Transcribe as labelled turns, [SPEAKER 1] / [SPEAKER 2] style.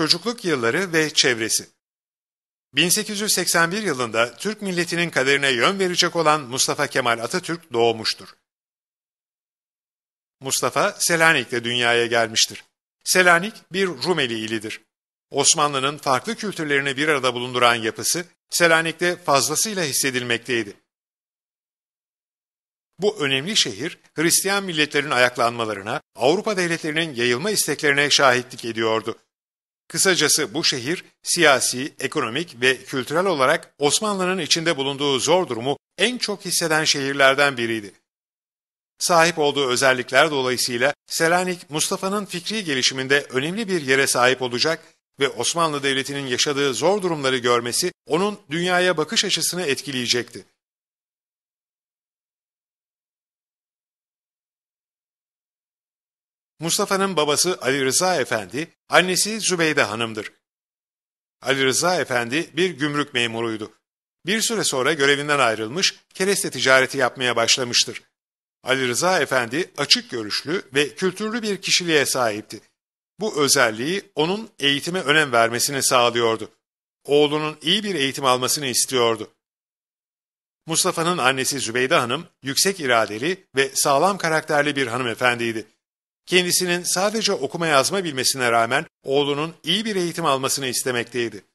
[SPEAKER 1] Çocukluk yılları ve çevresi 1881 yılında Türk milletinin kaderine yön verecek olan Mustafa Kemal Atatürk doğmuştur. Mustafa Selanik'te dünyaya gelmiştir. Selanik bir Rumeli ilidir. Osmanlı'nın farklı kültürlerini bir arada bulunduran yapısı Selanik'te fazlasıyla hissedilmekteydi. Bu önemli şehir Hristiyan milletlerin ayaklanmalarına, Avrupa devletlerinin yayılma isteklerine şahitlik ediyordu. Kısacası bu şehir siyasi, ekonomik ve kültürel olarak Osmanlı'nın içinde bulunduğu zor durumu en çok hisseden şehirlerden biriydi. Sahip olduğu özellikler dolayısıyla Selanik Mustafa'nın fikri gelişiminde önemli bir yere sahip olacak ve Osmanlı Devleti'nin yaşadığı zor durumları görmesi onun dünyaya bakış açısını etkileyecekti. Mustafa'nın babası Ali Rıza Efendi, annesi Zübeyde Hanım'dır. Ali Rıza Efendi bir gümrük memuruydu. Bir süre sonra görevinden ayrılmış, kereste ticareti yapmaya başlamıştır. Ali Rıza Efendi açık görüşlü ve kültürlü bir kişiliğe sahipti. Bu özelliği onun eğitime önem vermesini sağlıyordu. Oğlunun iyi bir eğitim almasını istiyordu. Mustafa'nın annesi Zübeyde Hanım yüksek iradeli ve sağlam karakterli bir hanımefendiydi. Kendisinin sadece okuma yazma bilmesine rağmen oğlunun iyi bir eğitim almasını istemekteydi.